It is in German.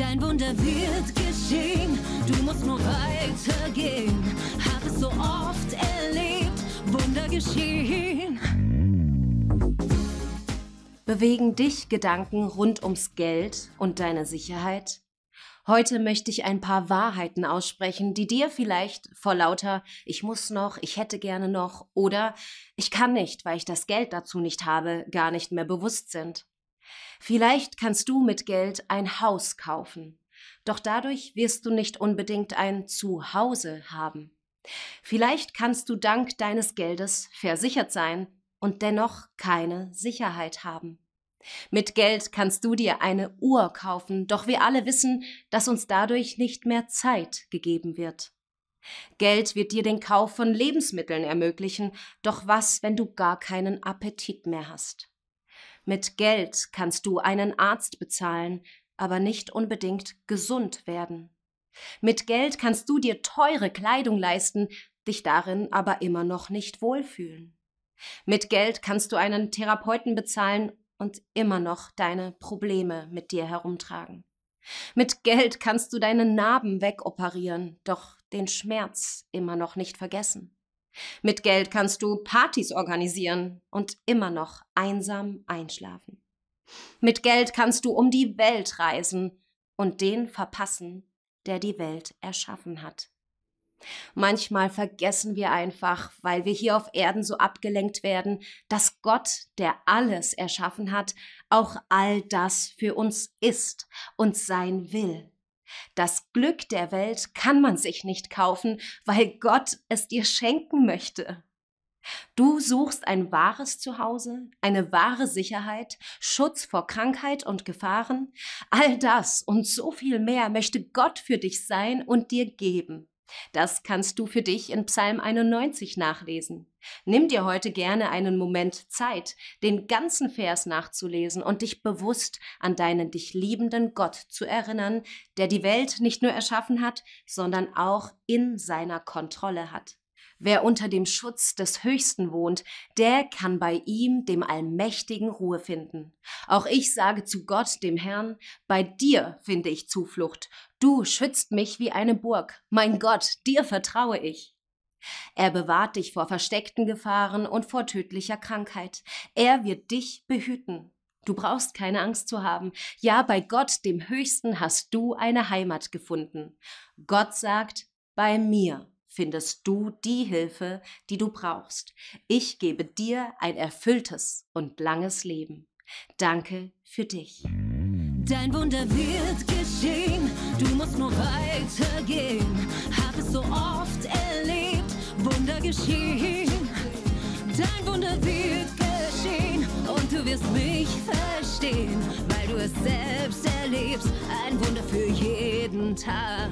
Dein Wunder wird geschehen, du musst nur weitergehen. Hab es so oft erlebt, Wunder geschehen. Bewegen dich Gedanken rund ums Geld und deine Sicherheit? Heute möchte ich ein paar Wahrheiten aussprechen, die dir vielleicht vor lauter Ich muss noch, ich hätte gerne noch oder Ich kann nicht, weil ich das Geld dazu nicht habe, gar nicht mehr bewusst sind. Vielleicht kannst du mit Geld ein Haus kaufen, doch dadurch wirst du nicht unbedingt ein Zuhause haben. Vielleicht kannst du dank deines Geldes versichert sein und dennoch keine Sicherheit haben. Mit Geld kannst du dir eine Uhr kaufen, doch wir alle wissen, dass uns dadurch nicht mehr Zeit gegeben wird. Geld wird dir den Kauf von Lebensmitteln ermöglichen, doch was, wenn du gar keinen Appetit mehr hast? Mit Geld kannst du einen Arzt bezahlen, aber nicht unbedingt gesund werden. Mit Geld kannst du dir teure Kleidung leisten, dich darin aber immer noch nicht wohlfühlen. Mit Geld kannst du einen Therapeuten bezahlen und immer noch deine Probleme mit dir herumtragen. Mit Geld kannst du deine Narben wegoperieren, doch den Schmerz immer noch nicht vergessen. Mit Geld kannst du Partys organisieren und immer noch einsam einschlafen. Mit Geld kannst du um die Welt reisen und den verpassen, der die Welt erschaffen hat. Manchmal vergessen wir einfach, weil wir hier auf Erden so abgelenkt werden, dass Gott, der alles erschaffen hat, auch all das für uns ist und sein will. Das Glück der Welt kann man sich nicht kaufen, weil Gott es dir schenken möchte. Du suchst ein wahres Zuhause, eine wahre Sicherheit, Schutz vor Krankheit und Gefahren. All das und so viel mehr möchte Gott für dich sein und dir geben. Das kannst du für dich in Psalm 91 nachlesen. Nimm dir heute gerne einen Moment Zeit, den ganzen Vers nachzulesen und dich bewusst an deinen dich liebenden Gott zu erinnern, der die Welt nicht nur erschaffen hat, sondern auch in seiner Kontrolle hat. Wer unter dem Schutz des Höchsten wohnt, der kann bei ihm, dem Allmächtigen, Ruhe finden. Auch ich sage zu Gott, dem Herrn, bei dir finde ich Zuflucht. Du schützt mich wie eine Burg. Mein Gott, dir vertraue ich. Er bewahrt dich vor versteckten Gefahren und vor tödlicher Krankheit. Er wird dich behüten. Du brauchst keine Angst zu haben. Ja, bei Gott, dem Höchsten, hast du eine Heimat gefunden. Gott sagt, bei mir findest du die Hilfe, die du brauchst. Ich gebe dir ein erfülltes und langes Leben. Danke für dich. Dein Wunder wird geschehen, du musst nur weitergehen. Hab es so oft erlebt, Wunder geschehen. Dein Wunder wird geschehen und du wirst mich verstehen, weil du es selbst erlebst. Ein Wunder für jeden Tag.